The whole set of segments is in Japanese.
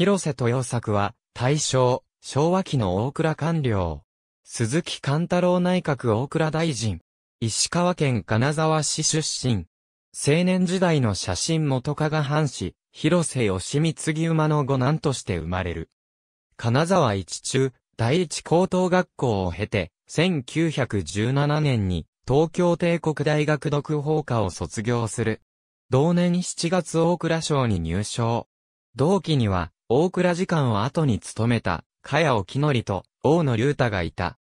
広瀬豊作は、大正、昭和期の大倉官僚。鈴木貫太郎内閣大倉大臣。石川県金沢市出身。青年時代の写真元加賀藩士、広瀬義光馬の五男として生まれる。金沢一中、第一高等学校を経て、1917年に東京帝国大学読法科を卒業する。同年7月大倉賞に入賞。同期には、大倉時間を後に務めた、茅尾のりと、大野隆太がいた。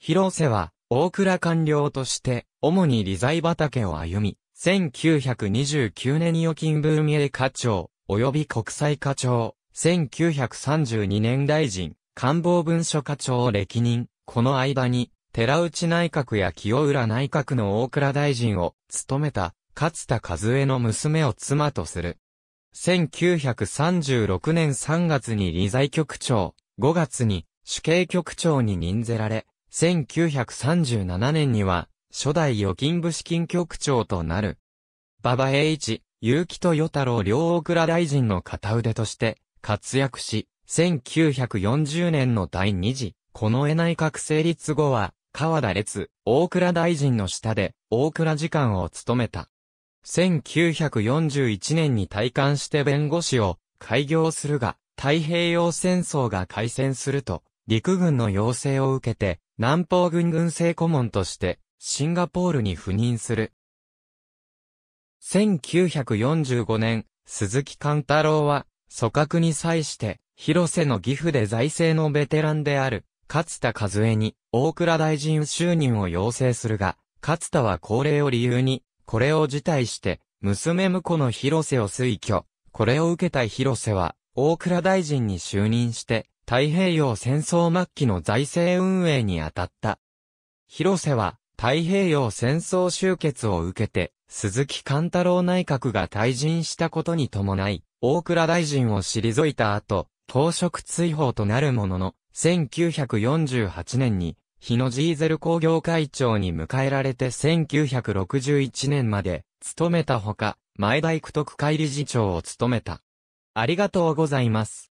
広瀬は、大倉官僚として、主に理財畑を歩み、1929年預金ミエ課長、及び国際課長、1932年大臣、官房文書課長を歴任。この間に、寺内内閣や清浦内閣の大倉大臣を務めた、勝田和江の娘を妻とする。1936年3月に理財局長、5月に主計局長に任ぜられ、1937年には初代預金部資金局長となる。馬場栄一、結城と与太郎両大倉大臣の片腕として活躍し、1940年の第2次、この絵内閣成立後は、川田列、大倉大臣の下で、大倉次官を務めた。1941年に退官して弁護士を開業するが、太平洋戦争が開戦すると、陸軍の要請を受けて、南方軍軍政顧問として、シンガポールに赴任する。1945年、鈴木勘太郎は、組閣に際して、広瀬の岐阜で財政のベテランである、勝田和江に、大倉大臣就任を要請するが、勝田は高齢を理由に、これを辞退して、娘婿の広瀬を推挙。これを受けた広瀬は、大倉大臣に就任して、太平洋戦争末期の財政運営に当たった。広瀬は、太平洋戦争終結を受けて、鈴木貫太郎内閣が退陣したことに伴い、大倉大臣を退いた後、公職追放となるものの、1948年に日野ジーゼル工業会長に迎えられて1961年まで勤めたほか、前大工特会理事長を務めた。ありがとうございます。